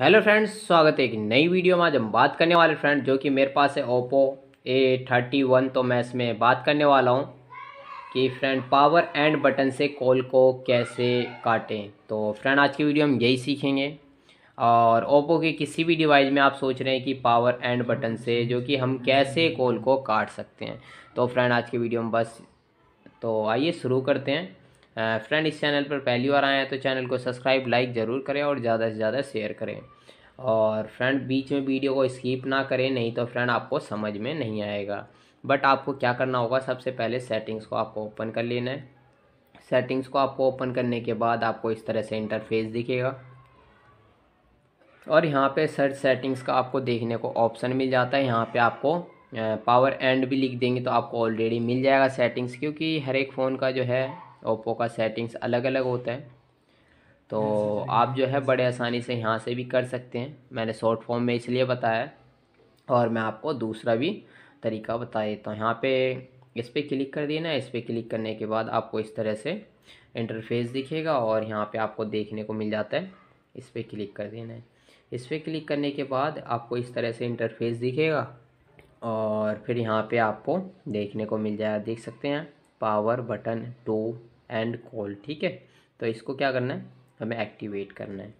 hello friends स्वागत है एक नई वीडियो में आज हम बात करने वाले फ्रेंड जो कि मेरे पास है ओप्पो ए थर्टी वन तो मैं इसमें बात करने वाला हूँ कि फ्रेंड पावर एंड बटन से कॉल को कैसे काटें तो फ्रेंड आज की वीडियो हम यही सीखेंगे और ओप्पो के किसी भी डिवाइस में आप सोच रहे हैं कि पावर एंड बटन से जो कि हम कैसे कॉल को काट सकते हैं तो फ्रेंड आज की वीडियो में बस तो आइए शुरू करते हैं फ्रेंड इस चैनल पर पहली बार आए हैं तो चैनल को सब्सक्राइब लाइक ज़रूर करें और ज़्यादा से ज़्यादा शेयर करें और फ्रेंड बीच में वीडियो को स्किप ना करें नहीं तो फ्रेंड आपको समझ में नहीं आएगा बट आपको क्या करना होगा सबसे पहले सेटिंग्स को आपको ओपन कर लेना है सेटिंग्स को आपको ओपन करने के बाद आपको इस तरह से इंटरफेस दिखेगा और यहाँ पे सर्च सेटिंग्स का आपको देखने को ऑप्शन मिल जाता है यहाँ पे आपको पावर एंड भी लिख देंगे तो आपको ऑलरेडी मिल जाएगा सेटिंग्स क्योंकि हर एक फ़ोन का जो है ओप्पो का सेटिंग्स अलग अलग होता तो तो है तो आप जो है बड़े आसानी से यहाँ से भी कर सकते हैं मैंने शॉर्ट फॉर्म में इसलिए बताया और मैं आपको दूसरा भी तरीका बता देता हूँ यहाँ पे इस पर क्लिक कर देना इस पर क्लिक करने के बाद आपको इस तरह से इंटरफेस दिखेगा और यहाँ पे आपको देखने को मिल जाता है इस पर क्लिक कर देना है इस पर क्लिक करने के बाद आपको इस तरह से इंटरफेस दिखेगा और फिर यहाँ पे आपको देखने को मिल जाएगा देख सकते हैं power button to end call ठीक है तो इसको क्या करना है हमें एक्टिवेट करना है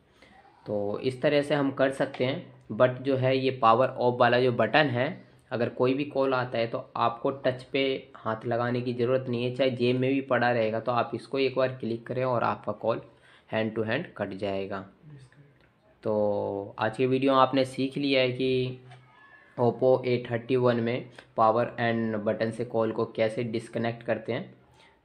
तो इस तरह से हम कर सकते हैं बट जो है ये पावर ऑफ वाला जो बटन है अगर कोई भी कॉल आता है तो आपको टच पे हाथ लगाने की ज़रूरत नहीं है चाहे जेब में भी पड़ा रहेगा तो आप इसको एक बार क्लिक करें और आपका call hand to hand cut जाएगा तो आज की वीडियो आपने सीख लिया है कि ओप्पो ए थर्टी वन में पावर एंड बटन से कॉल को कैसे डिसकनेक्ट करते हैं